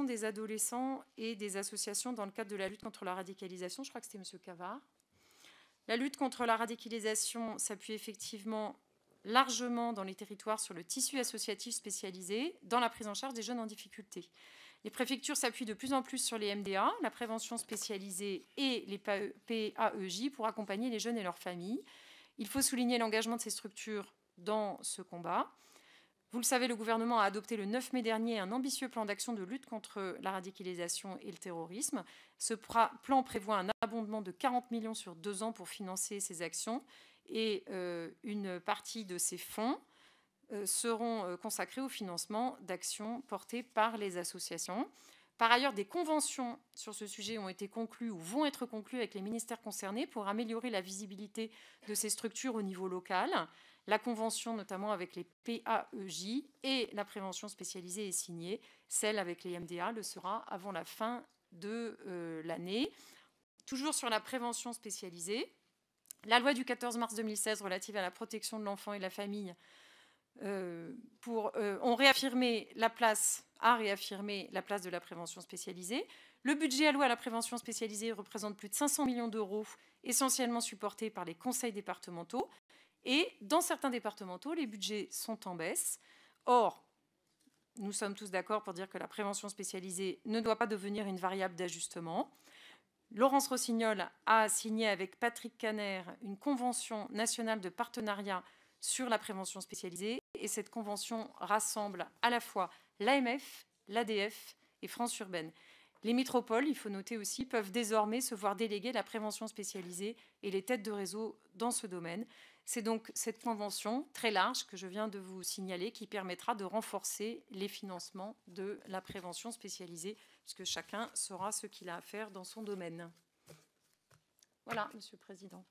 des adolescents et des associations dans le cadre de la lutte contre la radicalisation. Je crois que c'était M. Cavard. La lutte contre la radicalisation s'appuie effectivement largement dans les territoires sur le tissu associatif spécialisé dans la prise en charge des jeunes en difficulté. Les préfectures s'appuient de plus en plus sur les MDA, la prévention spécialisée et les PAEJ pour accompagner les jeunes et leurs familles. Il faut souligner l'engagement de ces structures dans ce combat. Vous le savez, le gouvernement a adopté le 9 mai dernier un ambitieux plan d'action de lutte contre la radicalisation et le terrorisme. Ce plan prévoit un abondement de 40 millions sur deux ans pour financer ces actions et euh, une partie de ces fonds euh, seront euh, consacrés au financement d'actions portées par les associations. Par ailleurs, des conventions sur ce sujet ont été conclues ou vont être conclues avec les ministères concernés pour améliorer la visibilité de ces structures au niveau local. La convention notamment avec les PAEJ et la prévention spécialisée est signée. Celle avec les MDA le sera avant la fin de euh, l'année. Toujours sur la prévention spécialisée, la loi du 14 mars 2016 relative à la protection de l'enfant et de la famille euh, pour, euh, la place, a réaffirmé la place de la prévention spécialisée. Le budget alloué à la prévention spécialisée représente plus de 500 millions d'euros, essentiellement supportés par les conseils départementaux. Et dans certains départementaux, les budgets sont en baisse. Or, nous sommes tous d'accord pour dire que la prévention spécialisée ne doit pas devenir une variable d'ajustement. Laurence Rossignol a signé avec Patrick Caner une convention nationale de partenariat sur la prévention spécialisée. Et cette convention rassemble à la fois l'AMF, l'ADF et France Urbaine. Les métropoles, il faut noter aussi, peuvent désormais se voir déléguer la prévention spécialisée et les têtes de réseau dans ce domaine. C'est donc cette convention très large que je viens de vous signaler qui permettra de renforcer les financements de la prévention spécialisée, puisque chacun saura ce qu'il a à faire dans son domaine. Voilà, Monsieur le Président.